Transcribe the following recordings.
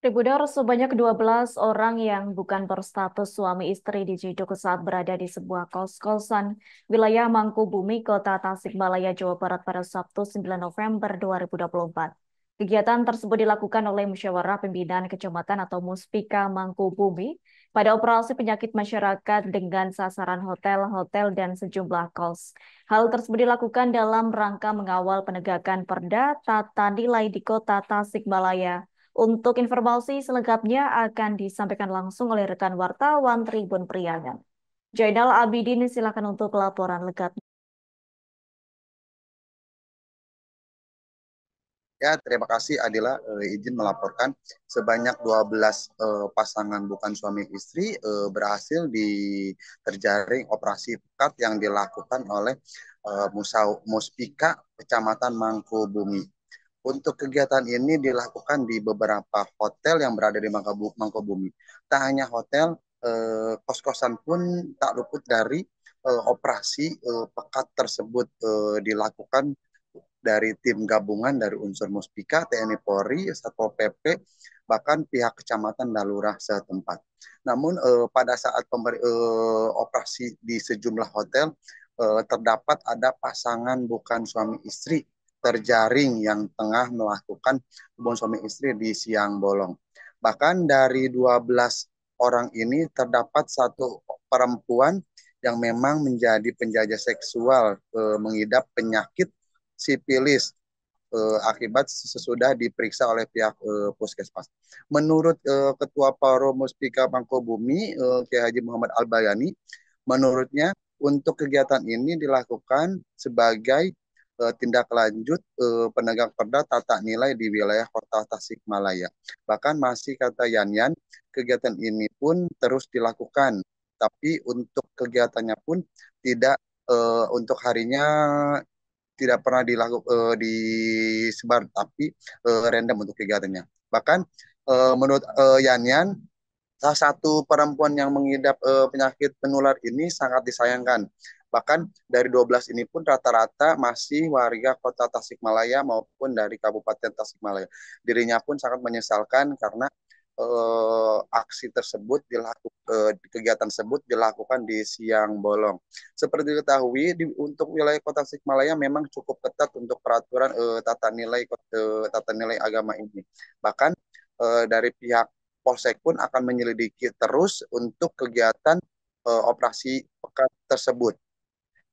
Tribunal sebanyak 12 orang yang bukan berstatus suami istri diciduk saat berada di sebuah kos-kosan wilayah Mangkubumi, Kota Tasikmalaya, Jawa Barat pada Sabtu 9 November 2024. Kegiatan tersebut dilakukan oleh Musyawarah Pembinaan Kecamatan atau Muspika Mangkubumi pada operasi penyakit masyarakat dengan sasaran hotel-hotel dan sejumlah kos. Hal tersebut dilakukan dalam rangka mengawal penegakan perda tata nilai di Kota Tasikmalaya untuk informasi selengkapnya akan disampaikan langsung oleh rekan wartawan Tribun Priangan. Jainal Abidin, silakan untuk laporan lengkapnya. Ya, terima kasih Adila e, izin melaporkan sebanyak 12 e, eh, pasangan bukan suami istri e, berhasil di terjaring operasi pekat yang dilakukan oleh e, Musau Muspika Kecamatan Mangkubumi. Untuk kegiatan ini dilakukan di beberapa hotel yang berada di Mangkobumi. Tak hanya hotel, eh, kos-kosan pun tak luput dari eh, operasi eh, pekat tersebut eh, dilakukan dari tim gabungan dari unsur Muspika, TNI Polri, Satpol PP, bahkan pihak kecamatan dan lurah setempat. Namun eh, pada saat pemberi, eh, operasi di sejumlah hotel eh, terdapat ada pasangan bukan suami istri terjaring yang tengah melakukan hubungan suami istri di siang bolong. Bahkan dari 12 orang ini terdapat satu perempuan yang memang menjadi penjajah seksual e, mengidap penyakit sipilis e, akibat sesudah diperiksa oleh pihak e, puskesmas. Menurut e, Ketua Paro Muspika Mangkobumi e, Kiai Haji Muhammad Albayani, menurutnya untuk kegiatan ini dilakukan sebagai Eh, tindak lanjut uh, penegang perda tata nilai di wilayah kota Tasikmalaya. Bahkan masih kata Yanyan, kegiatan ini pun terus dilakukan. Tapi untuk kegiatannya pun tidak uh, untuk harinya tidak pernah dilakukan disebar, tapi uh, random untuk kegiatannya. Bahkan uh, menurut uh, Yanyan, salah satu perempuan yang mengidap uh, penyakit penular ini sangat disayangkan Bahkan dari 12 ini pun rata-rata masih warga kota Tasikmalaya maupun dari Kabupaten Tasikmalaya. Dirinya pun sangat menyesalkan karena eh, aksi tersebut dilaku, eh, kegiatan tersebut dilakukan di siang bolong. Seperti diketahui di, untuk wilayah kota Tasikmalaya memang cukup ketat untuk peraturan eh, tata nilai eh, tata nilai agama ini. Bahkan eh, dari pihak Polsek pun akan menyelidiki terus untuk kegiatan eh, operasi pekat tersebut.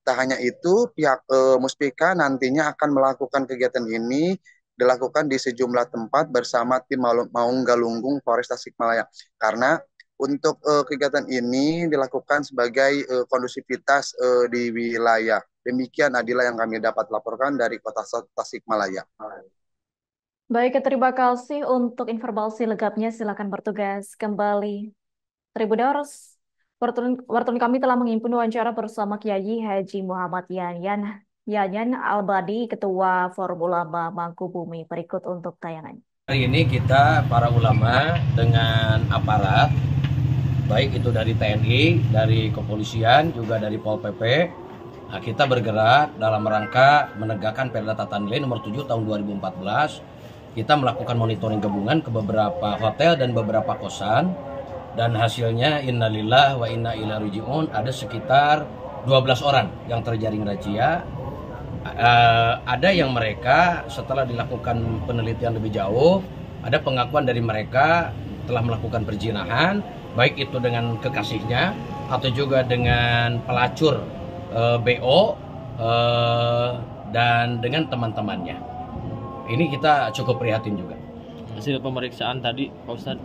Tak hanya itu, pihak e, Muspika nantinya akan melakukan kegiatan ini dilakukan di sejumlah tempat bersama tim Maunggalunggung Polres Tasikmalaya. Karena untuk e, kegiatan ini dilakukan sebagai e, kondusivitas e, di wilayah. Demikian Adila yang kami dapat laporkan dari Kota Tasikmalaya. Baik, terima kasih untuk informasi lengkapnya. Silakan bertugas kembali. Tribuners, wartun kami telah menghimpun wawancara bersama Kiai Haji Muhammad Yanyan, Yanyan Albadi, Ketua Forum Ulama Mangkubumi. Berikut untuk tayangan Hari ini kita para ulama dengan aparat, baik itu dari TNI, dari kepolisian, juga dari Pol PP, Nah, kita bergerak dalam rangka menegakkan Perda Tata Nilai nomor 7 tahun 2014. Kita melakukan monitoring gabungan ke beberapa hotel dan beberapa kosan dan hasilnya innalillah wa inna ila rujiun ada sekitar 12 orang yang terjaring razia uh, ada yang mereka setelah dilakukan penelitian lebih jauh ada pengakuan dari mereka telah melakukan perjinahan baik itu dengan kekasihnya atau juga dengan pelacur uh, eh, BO uh, eh, dan dengan teman-temannya ini kita cukup prihatin juga hasil pemeriksaan tadi Pak Ustadz